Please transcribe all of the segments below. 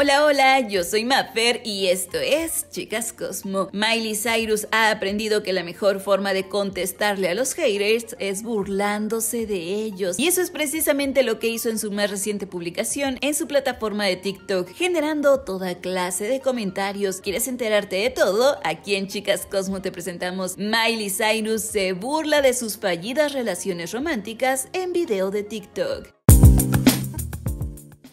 hola, hola, yo soy Maffer y esto es Chicas Cosmo. Miley Cyrus ha aprendido que la mejor forma de contestarle a los haters es burlándose de ellos. Y eso es precisamente lo que hizo en su más reciente publicación en su plataforma de TikTok, generando toda clase de comentarios. ¿Quieres enterarte de todo? Aquí en Chicas Cosmo te presentamos Miley Cyrus se burla de sus fallidas relaciones románticas en video de TikTok.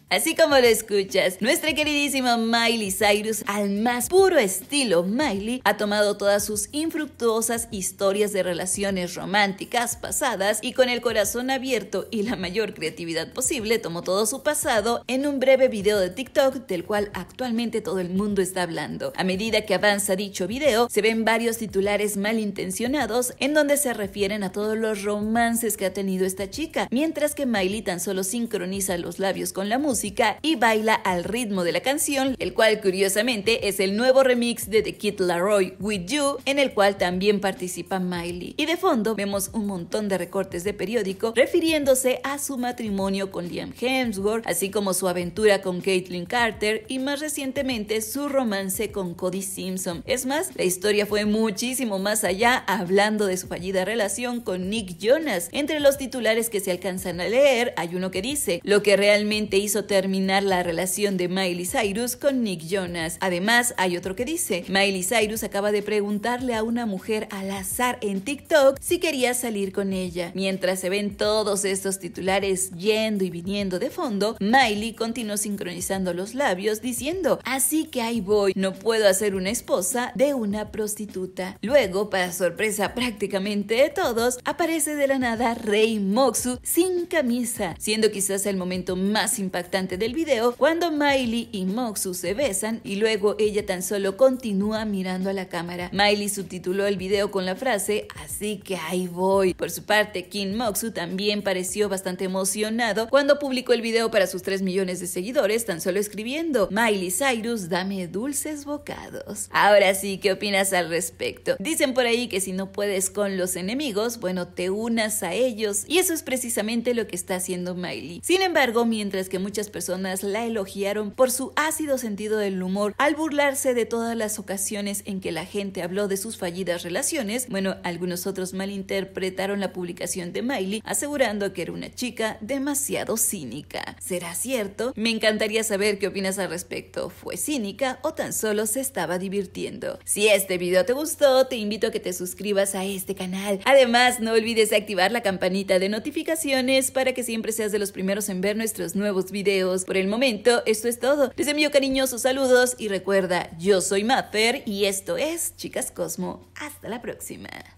Así como lo escuchas, nuestra queridísima Miley Cyrus, al más puro estilo Miley, ha tomado todas sus infructuosas historias de relaciones románticas pasadas y con el corazón abierto y la mayor creatividad posible tomó todo su pasado en un breve video de TikTok del cual actualmente todo el mundo está hablando. A medida que avanza dicho video, se ven varios titulares malintencionados en donde se refieren a todos los romances que ha tenido esta chica, mientras que Miley tan solo sincroniza los labios con la música y baila al ritmo de la canción, el cual curiosamente es el nuevo remix de The Kid Laroi With You, en el cual también participa Miley. Y de fondo vemos un montón de recortes de periódico refiriéndose a su matrimonio con Liam Hemsworth, así como su aventura con Caitlyn Carter y más recientemente su romance con Cody Simpson. Es más, la historia fue muchísimo más allá hablando de su fallida relación con Nick Jonas. Entre los titulares que se alcanzan a leer hay uno que dice, lo que realmente hizo terminar la relación de Miley Cyrus con Nick Jonas. Además, hay otro que dice, Miley Cyrus acaba de preguntarle a una mujer al azar en TikTok si quería salir con ella. Mientras se ven todos estos titulares yendo y viniendo de fondo, Miley continuó sincronizando los labios diciendo, así que ahí voy, no puedo hacer una esposa de una prostituta. Luego, para sorpresa prácticamente de todos, aparece de la nada Rey Moxu sin camisa, siendo quizás el momento más impactante del video cuando Miley y Moxu se besan y luego ella tan solo continúa mirando a la cámara. Miley subtituló el video con la frase así que ahí voy. Por su parte, Kim Moxu también pareció bastante emocionado cuando publicó el video para sus 3 millones de seguidores tan solo escribiendo Miley Cyrus, dame dulces bocados. Ahora sí, ¿qué opinas al respecto? Dicen por ahí que si no puedes con los enemigos, bueno, te unas a ellos y eso es precisamente lo que está haciendo Miley. Sin embargo, mientras que muchas personas la elogiaron por su ácido sentido del humor al burlarse de todas las ocasiones en que la gente habló de sus fallidas relaciones. Bueno, algunos otros malinterpretaron la publicación de Miley asegurando que era una chica demasiado cínica. ¿Será cierto? Me encantaría saber qué opinas al respecto. ¿Fue cínica o tan solo se estaba divirtiendo? Si este video te gustó, te invito a que te suscribas a este canal. Además, no olvides activar la campanita de notificaciones para que siempre seas de los primeros en ver nuestros nuevos videos. Por el momento, esto es todo. Les envío cariñosos saludos y recuerda, yo soy Mather y esto es Chicas Cosmo. Hasta la próxima.